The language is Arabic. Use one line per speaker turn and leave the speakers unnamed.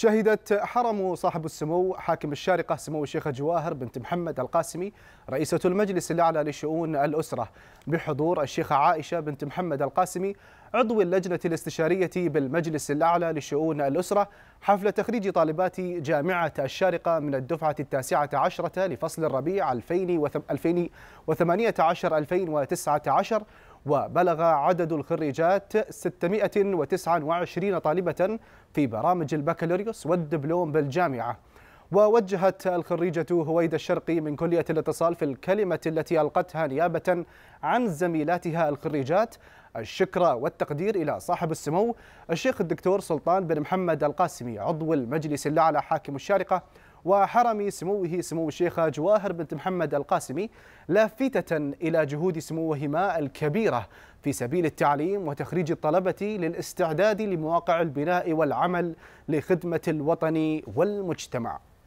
شهدت حرم صاحب السمو حاكم الشارقة سمو الشيخة جواهر بنت محمد القاسمي رئيسة المجلس الأعلى لشؤون الأسرة بحضور الشيخة عائشة بنت محمد القاسمي عضو اللجنة الاستشارية بالمجلس الأعلى لشؤون الأسرة حفل تخريج طالبات جامعة الشارقة من الدفعة التاسعة عشرة لفصل الربيع 2018-2019 وبلغ عدد الخريجات 629 طالبة في برامج البكالوريوس والدبلوم بالجامعة ووجهت الخريجة هويدا الشرقي من كلية الاتصال في الكلمة التي ألقتها نيابة عن زميلاتها الخريجات الشكر والتقدير إلى صاحب السمو الشيخ الدكتور سلطان بن محمد القاسمي عضو المجلس الأعلى حاكم الشارقة وحرم سموه سمو الشيخة جواهر بنت محمد القاسمي لافتة إلى جهود سموهما الكبيرة في سبيل التعليم وتخريج الطلبة للاستعداد لمواقع البناء والعمل لخدمة الوطن والمجتمع